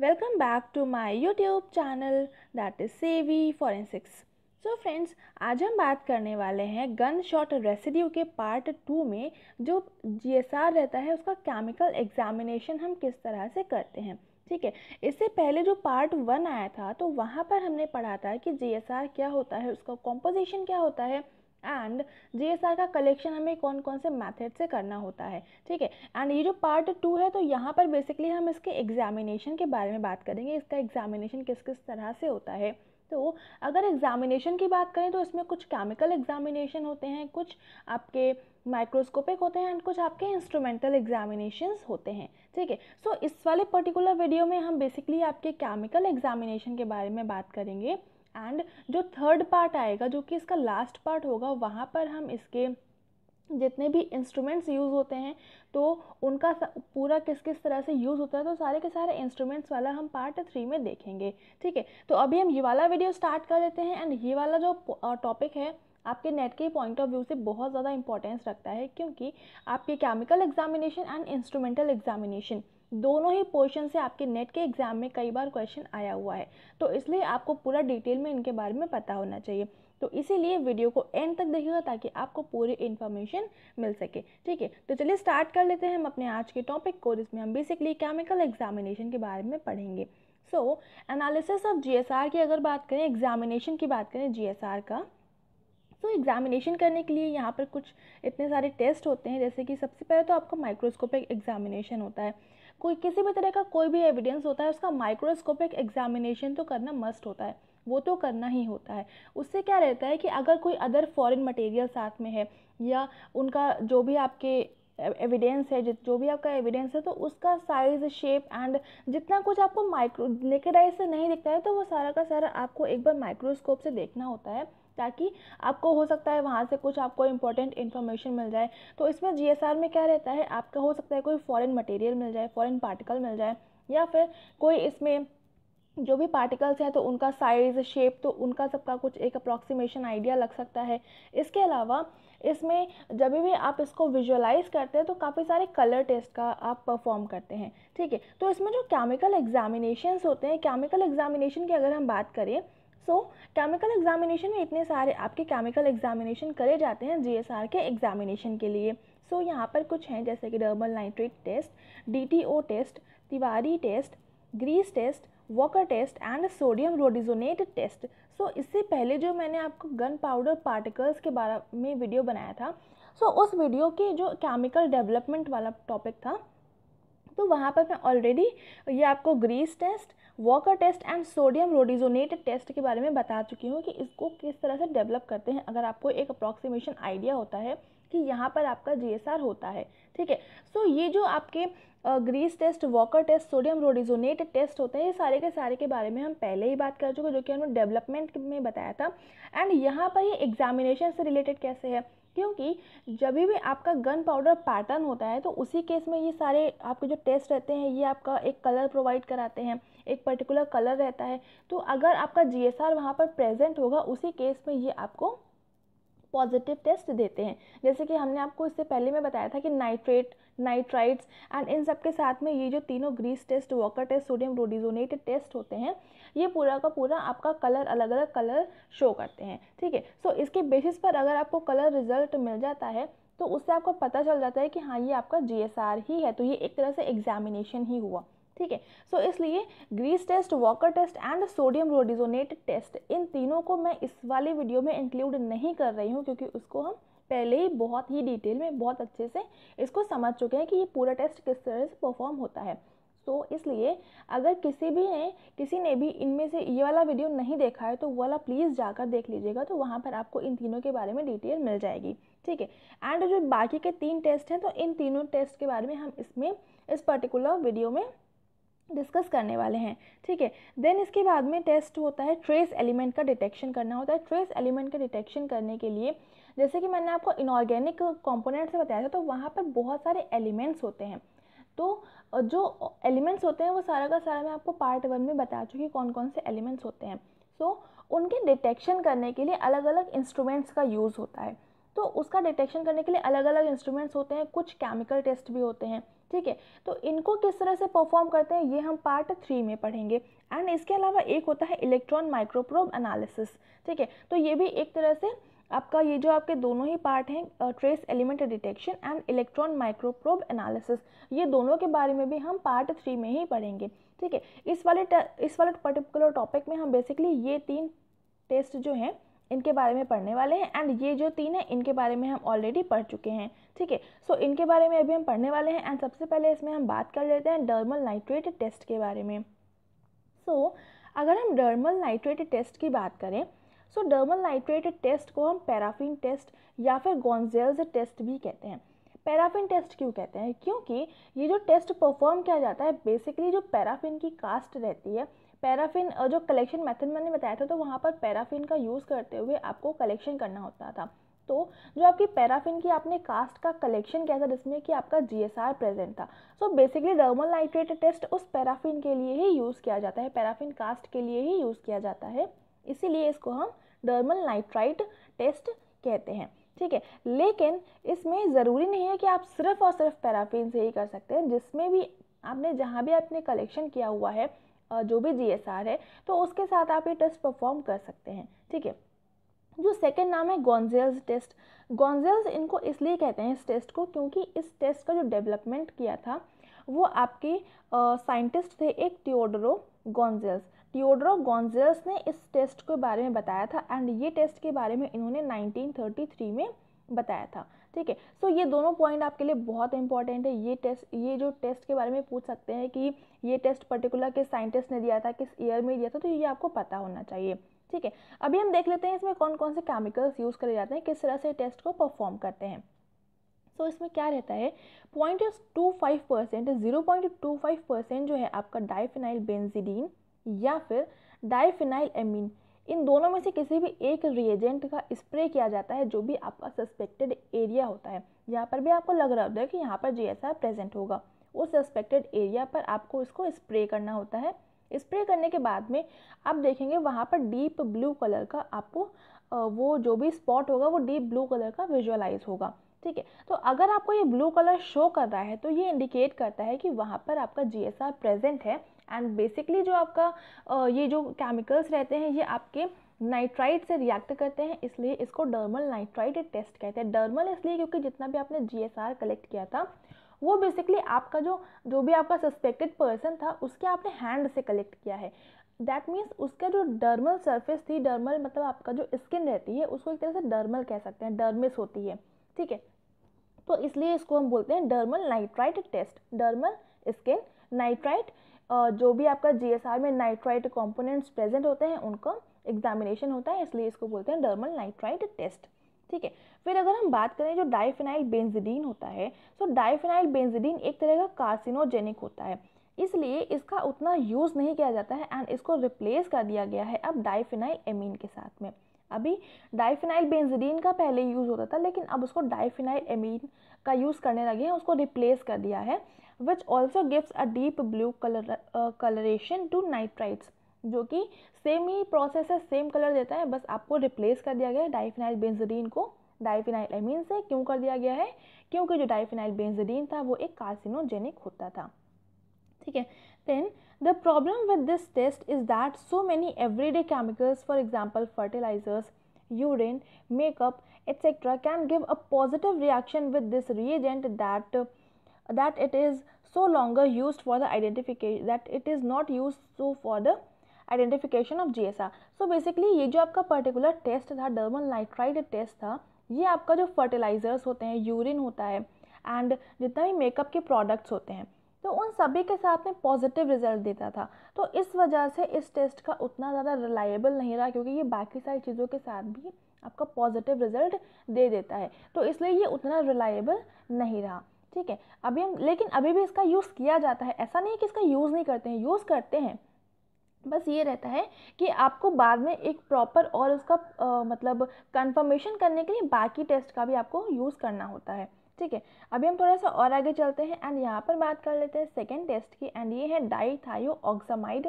Welcome back to my YouTube channel that is savvy forensics so friends आज हम बात करने वाले हैं गन शॉट रेसिड्यू के पार्ट टू में जो जीएसआर रहता है उसका केमिकल एग्जामिनेशन हम किस तरह से करते हैं ठीक है इससे पहले जो पार्ट वन आया था तो वहाँ पर हमने पढ़ा था कि जी क्या होता है उसका कॉम्पोजिशन क्या होता है एंड आर का कलेक्शन हमें कौन कौन से मैथड से करना होता है ठीक है एंड ये जो पार्ट टू है तो यहाँ पर बेसिकली हम इसके एग्जामिनेशन के बारे में बात करेंगे इसका एग्जामिनेशन किस किस तरह से होता है तो अगर एग्जामिनेशन की बात करें तो इसमें कुछ केमिकल एग्जामिनेशन होते हैं कुछ आपके माइक्रोस्कोपिक होते हैं एंड कुछ आपके इंस्ट्रूमेंटल एग्जामिनेशन होते हैं ठीक है सो इस वाले पर्टिकुलर वीडियो में हम बेसिकली आपके केमिकल एग्जामिनेशन के बारे में बात करेंगे एंड जो थर्ड पार्ट आएगा जो कि इसका लास्ट पार्ट होगा वहाँ पर हम इसके जितने भी इंस्ट्रूमेंट्स यूज़ होते हैं तो उनका पूरा किस किस तरह से यूज़ होता है तो सारे के सारे इंस्ट्रूमेंट्स वाला हम पार्ट थ्री में देखेंगे ठीक है तो अभी हम ये वाला वीडियो स्टार्ट कर लेते हैं एंड ये वाला जो टॉपिक है आपके नेट के पॉइंट ऑफ व्यू से बहुत ज़्यादा इंपॉर्टेंस रखता है क्योंकि आपके chemical examination and instrumental examination दोनों ही पोर्शन से आपके नेट के एग्ज़ाम में कई बार क्वेश्चन आया हुआ है तो इसलिए आपको पूरा डिटेल में इनके बारे में पता होना चाहिए तो इसीलिए वीडियो को एंड तक देखिएगा ताकि आपको पूरी इन्फॉर्मेशन मिल सके ठीक है तो चलिए स्टार्ट कर लेते हैं हम अपने आज के टॉपिक को जिसमें हम बेसिकली केमिकल एग्जामिनेशन के बारे में पढ़ेंगे सो एनालिसिस ऑफ जी की अगर बात करें एग्जामिनेशन की बात करें जी का तो so, एग्ज़ामिनेशन करने के लिए यहाँ पर कुछ इतने सारे टेस्ट होते हैं जैसे कि सबसे पहले तो आपको माइक्रोस्कोपिक एग्जामिनेशन होता है कोई किसी भी तरह का कोई भी एविडेंस होता है उसका माइक्रोस्कोपिक एग्जामिनेशन तो करना मस्ट होता है वो तो करना ही होता है उससे क्या रहता है कि अगर कोई अदर फॉरेन मटेरियल साथ में है या उनका जो भी आपके एविडेंस है जित जो भी आपका एविडेंस है तो उसका साइज़ शेप एंड जितना कुछ आपको माइक्रो लेकेड से नहीं दिखता है तो वो सारा का सारा आपको एक बार माइक्रोस्कोप से देखना होता है ताकि आपको हो सकता है वहाँ से कुछ आपको इंपॉर्टेंट इन्फॉर्मेशन मिल जाए तो इसमें जी में क्या रहता है आपका हो सकता है कोई फ़ॉरन मटेरियल मिल जाए फ़ॉरन पार्टिकल मिल जाए या फिर कोई इसमें जो भी पार्टिकल्स हैं तो उनका साइज़ शेप तो उनका सबका कुछ एक अप्रॉक्सीमेशन आइडिया लग सकता है इसके अलावा इसमें जब भी आप इसको विजुअलाइज करते हैं तो काफ़ी सारे कलर टेस्ट का आप परफॉर्म करते हैं ठीक है तो इसमें जो केमिकल एग्जामिनेशन होते हैं केमिकल एग्जामिनेशन की अगर हम बात करें सो केमिकल एग्जामिनेशन में इतने सारे आपके केमिकल एग्जामिनेशन करे जाते हैं जी के एग्जामिनेशन के लिए सो so, यहाँ पर कुछ हैं जैसे कि dermal nitrate test D test तिवारी test Griess test Walker test and sodium rhodizonate test so इससे पहले जो मैंने आपको गन पाउडर पार्टिकल्स के बारे में वीडियो बनाया था सो so, उस वीडियो के जो केमिकल डेवलपमेंट वाला टॉपिक था तो वहाँ पर मैं ऑलरेडी ये आपको Griess test Walker test and sodium rhodizonate test के बारे में बता चुकी हूँ कि इसको किस तरह से डेवलप करते हैं अगर आपको एक अप्रॉक्सीमेशन आइडिया होता है कि यहाँ पर आपका जी होता है ठीक है सो ये जो आपके Griess test Walker test sodium rhodizonate test होते हैं ये सारे के सारे के बारे में हम पहले ही बात कर चुके हैं जो कि हमने डेवलपमेंट में बताया था एंड यहाँ पर ये एग्जामिनेशन से रिलेटेड कैसे है क्योंकि जब भी आपका गन पाउडर पैटर्न होता है तो उसी केस में ये सारे आपके जो टेस्ट रहते हैं ये आपका एक कलर प्रोवाइड कराते हैं एक पर्टिकुलर कलर रहता है तो अगर आपका जी एस आर वहाँ पर प्रेजेंट होगा उसी केस में ये आपको पॉजिटिव टेस्ट देते हैं जैसे कि हमने आपको इससे पहले में बताया था कि नाइट्रेट नाइट्राइड्स एंड इन सब के साथ में ये जो तीनों Griess test Walker test sodium rhodizonated test होते हैं ये पूरा का पूरा आपका कलर अलग अलग कलर शो करते हैं ठीक है सो इसके बेसिस पर अगर आपको कलर रिजल्ट मिल जाता है तो उससे आपको पता चल जाता है कि हाँ ये आपका जी ही है तो ये एक तरह से एग्जामिनेशन ही हुआ ठीक है सो इसलिए Griess test Walker test and sodium rhodizonate test इन तीनों को मैं इस वाले वीडियो में इंक्लूड नहीं कर रही हूँ क्योंकि उसको हम पहले ही बहुत ही डिटेल में बहुत अच्छे से इसको समझ चुके हैं कि ये पूरा टेस्ट किस तरह से परफॉर्म होता है तो इसलिए अगर किसी भी ने किसी ने भी इनमें से ये वाला वीडियो नहीं देखा है तो वो वाला प्लीज़ जाकर देख लीजिएगा तो वहाँ पर आपको इन तीनों के बारे में डिटेल मिल जाएगी ठीक है एंड जो बाकी के तीन टेस्ट हैं तो इन तीनों टेस्ट के बारे में हम इसमें इस पर्टिकुलर वीडियो में डिस्कस करने वाले हैं ठीक है देन इसके बाद में टेस्ट होता है ट्रेस एलिमेंट का डिटेक्शन करना होता है ट्रेस एलिमेंट का डिटेक्शन करने के लिए जैसे कि मैंने आपको इनऑर्गेनिक कॉम्पोनेंट से बताया था तो वहाँ पर बहुत सारे एलिमेंट्स होते हैं तो जो एलिमेंट्स होते हैं वो सारा का सारा मैं आपको पार्ट वन में बता चुकी कौन कौन से एलिमेंट्स होते हैं सो so, उनके डिटेक्शन करने के लिए अलग अलग इंस्ट्रूमेंट्स का यूज़ होता है तो उसका डिटेक्शन करने के लिए अलग अलग इंस्ट्रूमेंट्स होते हैं कुछ केमिकल टेस्ट भी होते हैं ठीक है तो इनको किस तरह से परफॉर्म करते हैं ये हम पार्ट थ्री में पढ़ेंगे एंड इसके अलावा एक होता है इलेक्ट्रॉन माइक्रोप्रोब एनालिसिस ठीक है तो ये भी एक तरह से आपका ये जो आपके दोनों ही पार्ट हैं trace element detection and electron microprobe analysis ये दोनों के बारे में भी हम पार्ट थ्री में ही पढ़ेंगे ठीक है इस वाले इस वाले पर्टिकुलर टॉपिक में हम बेसिकली ये तीन टेस्ट जो हैं इनके बारे में पढ़ने वाले हैं एंड ये जो तीन है इनके बारे में हम ऑलरेडी पढ़ चुके हैं ठीक है सो इनके बारे में अभी हम पढ़ने वाले हैं एंड सबसे पहले इसमें हम बात कर लेते हैं डर्मल नाइट्रेट टेस्ट के बारे में सो so, अगर हम डर्मल नाइट्रेट टेस्ट की बात करें सो डर्मल नाइट्रेट टेस्ट को हम पैराफिन टेस्ट या फिर गोंजेल्स टेस्ट भी कहते हैं पैराफिन टेस्ट क्यों कहते हैं क्योंकि ये जो टेस्ट परफॉर्म किया जाता है बेसिकली जो पैराफिन की कास्ट रहती है पैराफिन जो कलेक्शन मेथड मैंने बताया था तो वहाँ पर पैराफिन का यूज़ करते हुए आपको कलेक्शन करना होता था तो जो आपकी पैराफिन की आपने कास्ट का कलेक्शन किया था जिसमें कि आपका जी प्रेजेंट था so basically dermal nitrate test उस पैराफिन के लिए ही यूज़ किया जाता है पैराफिन कास्ट के लिए ही यूज़ किया जाता है इसीलिए इसको हम डर्मल नाइट्राइट टेस्ट कहते हैं ठीक है लेकिन इसमें ज़रूरी नहीं है कि आप सिर्फ और सिर्फ पैराफिन से ही कर सकते हैं जिसमें भी आपने जहाँ भी आपने कलेक्शन किया हुआ है जो भी जी है तो उसके साथ आप ये टेस्ट परफॉर्म कर सकते हैं ठीक है जो सेकेंड नाम है गोंजेल्स टेस्ट गोंजेल्स इनको इसलिए कहते हैं इस टेस्ट को क्योंकि इस टेस्ट का जो डेवलपमेंट किया था वो आपके साइंटिस्ट थे एक थियोडोरो गोंजेल्स टियोड्रो गॉन्जेल्स ने इस टेस्ट के बारे में बताया था एंड ये टेस्ट के बारे में इन्होंने 1933 में बताया था ठीक है सो ये दोनों पॉइंट आपके लिए बहुत इंपॉर्टेंट है ये टेस्ट ये जो टेस्ट के बारे में पूछ सकते हैं कि ये टेस्ट पर्टिकुलर किस साइंटिस्ट ने दिया था किस ईयर में दिया था तो ये आपको पता होना चाहिए ठीक है अभी हम देख लेते हैं इसमें कौन कौन से केमिकल्स यूज़ करे जाते हैं किस तरह से टेस्ट को परफॉर्म करते हैं सो so, इसमें क्या रहता है point two five percent zero point two five percent जो है आपका डाइफिनाइल बेंजीडीन या फिर डाइफिनाइल एमिन इन दोनों में से किसी भी एक रिएजेंट का स्प्रे किया जाता है जो भी आपका सस्पेक्टेड एरिया होता है यहाँ पर भी आपको लग रहा होता है कि यहाँ पर जी प्रेजेंट होगा उस सस्पेक्टेड एरिया पर आपको इसको स्प्रे करना होता है स्प्रे करने के बाद में आप देखेंगे वहाँ पर डीप ब्लू कलर का आपको वो जो भी स्पॉट होगा वो डीप ब्लू कलर का विजुअलाइज होगा ठीक है तो अगर आपको ये ब्लू कलर शो कर रहा है तो ये इंडिकेट करता है कि वहाँ पर आपका जी प्रेजेंट है एंड बेसिकली जो आपका ये जो केमिकल्स रहते हैं ये आपके नाइट्राइट से रिएक्ट करते हैं इसलिए इसको डर्मल नाइट्राइट टेस्ट कहते हैं डर्मल इसलिए क्योंकि जितना भी आपने जी कलेक्ट किया था वो बेसिकली आपका जो जो भी आपका सस्पेक्टेड पर्सन था उसके आपने हैंड से कलेक्ट किया है दैट मीन्स उसका जो डर्मल सरफेस थी डर्मल मतलब आपका जो स्किन रहती है उसको एक तरह से डर्मल कह सकते हैं डर्मिस होती है ठीक है तो इसलिए इसको हम बोलते हैं dermal nitrite test dermal skin nitrite जो भी आपका जी में नाइट्राइट कॉम्पोनेंट्स प्रेजेंट होते हैं उनका एग्जामिनेशन होता है इसलिए इसको बोलते हैं डर्मल नाइट्राइट टेस्ट ठीक है फिर अगर हम बात करें जो डाइफिनाइल बेंजीडीन होता है तो डाइफिनाइल बेंजिडीन एक तरह का कार्सिनोजेनिक होता है इसलिए इसका उतना यूज़ नहीं किया जाता है एंड इसको रिप्लेस कर दिया गया है अब डाइफिनाइल एमीन के साथ में अभी डाइफिनाइल बेंजीडीन का पहले यूज़ होता था लेकिन अब उसको डाइफिनाइल एमीन का यूज़ करने लगे हैं उसको रिप्लेस कर दिया है which also gives a deep blue colour colouration to nitrites जो कि सेम ही प्रोसेस है सेम कलर देता है बस आपको रिप्लेस कर दिया गया है डाइफिनाइल बेंजरीन को डाइफिनाइल एमीन से क्यों कर दिया गया है क्योंकि जो डाइफिनाइल बेंजरीन था वो एक कार्सिनोजेनिक होता था ठीक है then the problem with this test is that so many the chemicals for example fertilisers urine makeup etcetera can give a positive reaction with this reagent that that it is so longer used for the identification that it is not used so for the identification of G S R so basically ये जो आपका particular test था dermal nitride test था ये आपका जो fertilisers होते हैं यूरिन होता है एंड जितना भी मेकअप के प्रोडक्ट्स होते हैं तो उन सभी के साथ में पॉजिटिव रिजल्ट देता था तो इस वजह से इस टेस्ट का उतना ज़्यादा रिलायबल नहीं रहा क्योंकि ये बाकी सारी चीज़ों के साथ भी आपका पॉजिटिव रिजल्ट दे देता है तो इसलिए ये उतना रिलायबल नहीं रहा ठीक है अभी हम लेकिन अभी भी इसका यूज़ किया जाता है ऐसा नहीं है कि इसका यूज़ नहीं करते हैं यूज़ करते हैं बस ये रहता है कि आपको बाद में एक प्रॉपर और उसका आ, मतलब कंफर्मेशन करने के लिए बाकी टेस्ट का भी आपको यूज़ करना होता है ठीक है अभी हम थोड़ा सा और आगे चलते हैं एंड यहाँ पर बात कर लेते हैं सेकेंड टेस्ट की एंड ये है dithiooxamide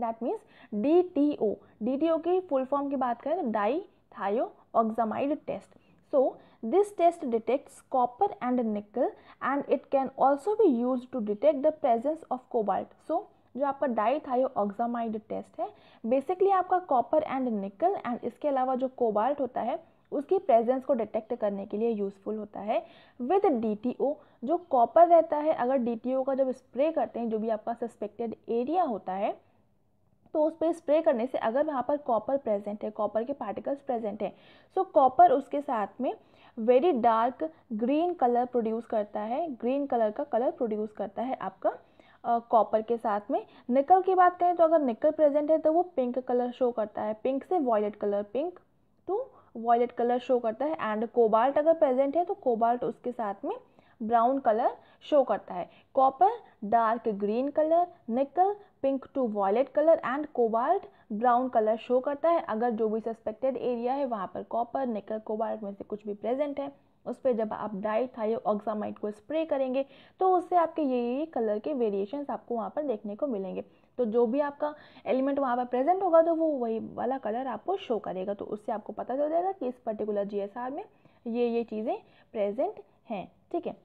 that means D T O D T O की फुल फॉर्म की बात करें तो dithiooxamide test so so, This test detects copper and nickel and it can also be used to detect the presence of cobalt. So जो आपका डाई था ये ऑक्सामाइड टेस्ट है बेसिकली आपका कॉपर एंड निकल एंड इसके अलावा जो कोबाल्ट होता है उसकी प्रेजेंस को डिटेक्ट करने के लिए यूज़फुल होता है विद डीटीओ जो कॉपर रहता है अगर डीटीओ का जब स्प्रे करते हैं जो भी आपका सस्पेक्टेड एरिया होता है तो उस पर स्प्रे करने से अगर वहाँ पर कॉपर प्रेजेंट है कॉपर के पार्टिकल्स प्रेजेंट हैं सो कॉपर उसके साथ में very dark green colour produce करता है ग्रीन कलर का कलर प्रोड्यूस करता है आपका कॉपर के साथ में निकल की बात करें तो अगर निकल प्रेजेंट है तो वो पिंक कलर शो करता है पिंक से violet colour pink to violet colour show करता है एंड कोबाल्ट अगर प्रेजेंट है तो कोबाल्ट उसके साथ में ब्राउन कलर शो करता है copper dark green colour nickel pink to violet colour and cobalt brown colour show करता है अगर जो भी सस्पेक्टेड एरिया है वहाँ पर कॉपर निकल कोबाल्ट में से कुछ भी प्रेजेंट है उस पर जब आप डाइट थायो ऑक्सामाइड को स्प्रे करेंगे तो उससे आपके ये ये कलर के वेरिएशंस आपको वहाँ पर देखने को मिलेंगे तो जो भी आपका एलिमेंट वहाँ पर प्रेजेंट होगा तो वो वही वाला कलर आपको शो करेगा तो उससे आपको पता चल जाएगा कि इस पर्टिकुलर जी में ये ये चीज़ें प्रेजेंट हैं ठीक है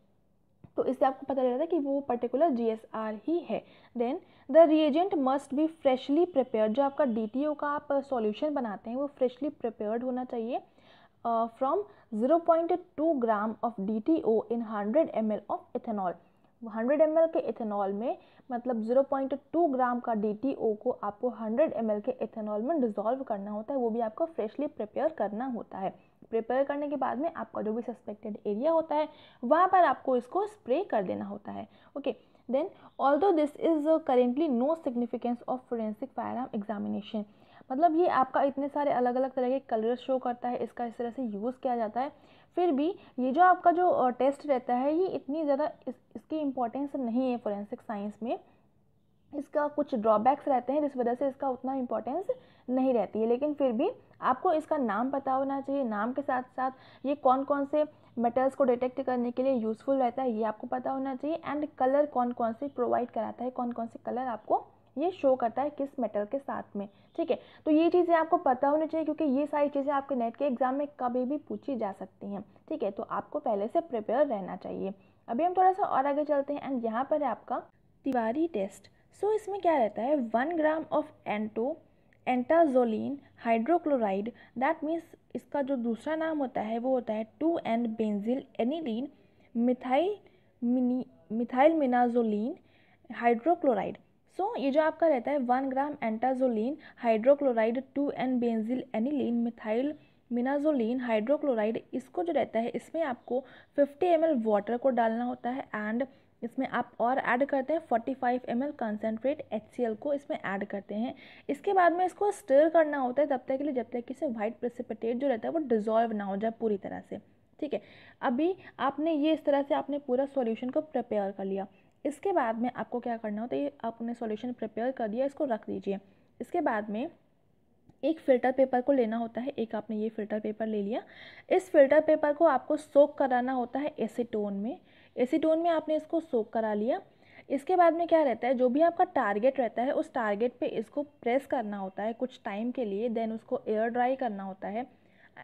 तो इससे आपको पता चल है कि वो पर्टिकुलर जी ही है then the reagent must be freshly prepare जो आपका डी का आप सॉल्यूशन बनाते हैं वो फ्रेशली प्रिपेयर्ड होना चाहिए from 0.2 gram of D in 100 M of ethanol hundred M के इथेनॉल में मतलब 0.2 ग्राम का डी को आपको हंड्रेड एम के इथेनॉल में डिजोल्व करना होता है वो भी आपको फ्रेशली प्रिपेयर करना होता है प्रिपेयर करने के बाद में आपका जो भी सस्पेक्टेड एरिया होता है वहाँ पर आपको इसको स्प्रे कर देना होता है okay then all this is currently no significance of forensic fire examination मतलब ये आपका इतने सारे अलग अलग तरह के कलर शो करता है इसका इस तरह से यूज़ किया जाता है फिर भी ये जो आपका जो टेस्ट रहता है ये इतनी ज़्यादा इस, इसकी इम्पोर्टेंस नहीं है फोरेंसिक साइंस में इसका कुछ ड्रॉबैक्स रहते हैं जिस वजह से इसका उतना इम्पोर्टेंस नहीं रहती है लेकिन फिर भी आपको इसका नाम पता होना चाहिए नाम के साथ साथ ये कौन कौन से मेटल्स को डिटेक्ट करने के लिए यूज़फुल रहता है ये आपको पता होना चाहिए एंड कलर कौन कौन से प्रोवाइड कराता है कौन कौन से कलर आपको ये शो करता है किस मेटल के साथ में ठीक है तो ये चीज़ें आपको पता होनी चाहिए क्योंकि ये सारी चीज़ें आपके नेट के एग्ज़ाम में कभी भी पूछी जा सकती हैं ठीक है तो आपको पहले से प्रिपेयर रहना चाहिए अभी हम थोड़ा सा और आगे चलते हैं एंड यहाँ पर है आपका तिवारी टेस्ट सो so, इसमें क्या रहता है one gram of anto antazoline hydrochloride that means इसका जो दूसरा नाम होता है वो होता है two and benzyl aniline methyl mini methyl minazoline hydrochloride so so, ये जो आपका रहता है one gram antazoline hydrochloride two N benzyl aniline methyl minazoline hydrochloride इसको जो रहता है इसमें आपको 50 एम वाटर को डालना होता है एंड इसमें आप और ऐड करते हैं 45 एम एल कंसनट्रेट एच को इसमें ऐड करते हैं इसके बाद में इसको स्टर करना होता है तब तक के लिए जब तक कि इसे वाइट प्रेसिपिटेट जो रहता है वो डिजॉल्व ना हो जाए पूरी तरह से ठीक है अभी आपने ये इस तरह से आपने पूरा सॉल्यूशन को प्रिपेयर कर लिया इसके बाद में आपको क्या करना होता तो है आपने सॉल्यूशन प्रिपेयर कर दिया इसको रख दीजिए इसके बाद में एक फ़िल्टर पेपर को लेना होता है एक आपने ये फ़िल्टर पेपर ले लिया इस फ़िल्टर पेपर को आपको सोक कराना होता है एसीटोन में एसीटोन में आपने इसको सोक करा लिया इसके बाद में क्या रहता है जो भी आपका टारगेट रहता है उस टारगेट पे इसको प्रेस करना होता है कुछ टाइम के लिए देन उसको एयर ड्राई करना होता है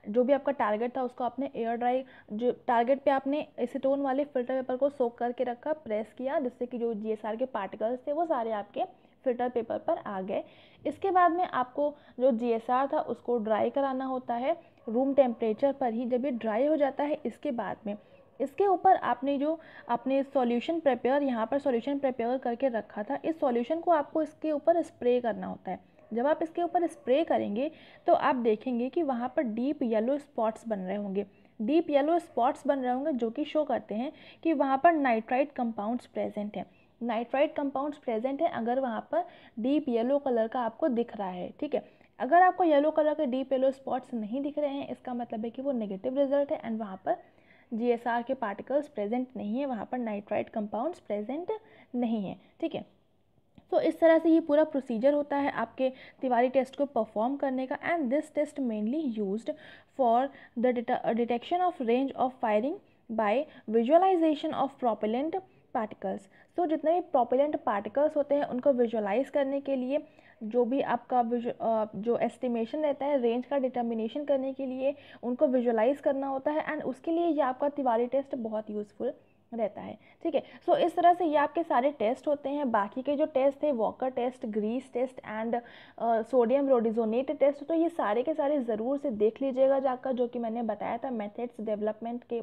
जो भी आपका टारगेट था उसको आपने एयर ड्राई जो टारगेट पे आपने एसीटोन वाले फिल्टर पेपर को सोक करके रखा प्रेस किया जिससे कि जो जी के पार्टिकल्स थे वो सारे आपके फिल्टर पेपर पर आ गए इसके बाद में आपको जो जी था उसको ड्राई कराना होता है रूम टेम्परेचर पर ही जब ये ड्राई हो जाता है इसके बाद में इसके ऊपर आपने जो आपने सॉल्यूशन प्रिपेयर यहाँ पर सॉल्यूशन प्रिपेयर करके रखा था इस सॉल्यूशन को आपको इसके ऊपर स्प्रे करना होता है जब आप इसके ऊपर स्प्रे करेंगे तो आप देखेंगे कि वहाँ पर डीप येलो स्पॉट्स बन रहे होंगे डीप येलो स्पॉट्स बन रहे होंगे जो कि शो करते हैं कि वहाँ पर नाइट्राइट कंपाउंड्स प्रेजेंट हैं नाइट्राइट कंपाउंड्स प्रेजेंट हैं अगर वहाँ पर डीप येलो कलर का आपको दिख रहा है ठीक है अगर आपको येलो कलर के डीप येलो स्पॉट्स नहीं दिख रहे हैं इसका मतलब है कि वो नेगेटिव रिजल्ट है एंड वहाँ पर जी के पार्टिकल्स प्रेजेंट नहीं है वहाँ पर नाइट्राइट कंपाउंड्स प्रेजेंट नहीं है ठीक है तो इस तरह से ये पूरा प्रोसीजर होता है आपके तिवारी टेस्ट को परफॉर्म करने का and this test mainly use for the detection of range of firing by visualisation of propellant particles so जितने भी प्रोपेलेंट पार्टिकल्स होते हैं उनको विजुअलाइज करने के लिए जो भी आपका जो एस्टिमेशन रहता है रेंज का डिटर्मिनेशन करने के लिए उनको विजुअलाइज करना होता है एंड उसके लिए ये आपका तिवारी टेस्ट बहुत यूज़फुल रहता है ठीक है सो इस तरह से ये आपके सारे टेस्ट होते हैं बाकी के जो टेस्ट थे Walker test Griess test and sodium rhodizonate test तो ये सारे के सारे ज़रूर से देख लीजिएगा जाकर जो कि मैंने बताया था मेथड्स डेवलपमेंट के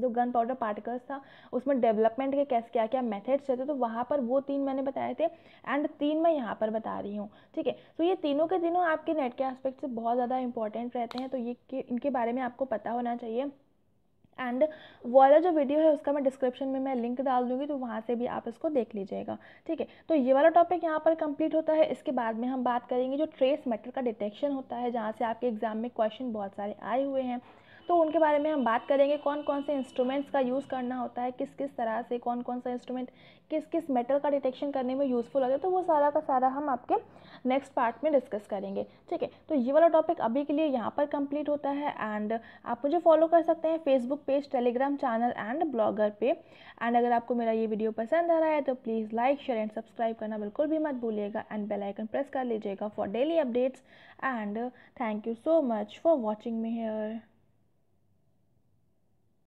जो गन पाउडर पार्टिकल्स था उसमें डेवलपमेंट के कैसे क्या क्या मेथड्स रहते तो वहाँ पर वो तीन मैंने बताए थे एंड तीन मैं यहाँ पर बता रही हूँ ठीक है तो ये तीनों के तीनों आपके नेट के एस्पेक्ट से बहुत ज़्यादा इंपॉर्टेंट रहते हैं तो ये इनके बारे में आपको पता होना चाहिए एंड वाला जो वीडियो है उसका मैं डिस्क्रिप्शन में मैं लिंक डाल दूंगी तो वहाँ से भी आप इसको देख लीजिएगा ठीक है तो ये वाला टॉपिक यहाँ पर कंप्लीट होता है इसके बाद में हम बात करेंगे जो ट्रेस मैटर का डिटेक्शन होता है जहाँ से आपके एग्ज़ाम में क्वेश्चन बहुत सारे आए हुए हैं तो उनके बारे में हम बात करेंगे कौन कौन से इंस्ट्रूमेंट्स का यूज़ करना होता है किस किस तरह से कौन कौन सा इंस्ट्रूमेंट किस किस मेटल का डिटेक्शन करने में यूज़फुल होता है तो वो सारा का सारा हम आपके नेक्स्ट पार्ट में डिस्कस करेंगे ठीक है तो ये वाला टॉपिक अभी के लिए यहाँ पर कंप्लीट होता है एंड आप मुझे फॉलो कर सकते हैं Facebook page Telegram channel and Blogger पे एंड अगर आपको मेरा ये वीडियो पसंद आ रहा है तो please like share and subscribe करना बिल्कुल भी मत भूलिएगा एंड बेल आइकन प्रेस कर लीजिएगा for daily updates and thank you so much for watching me hair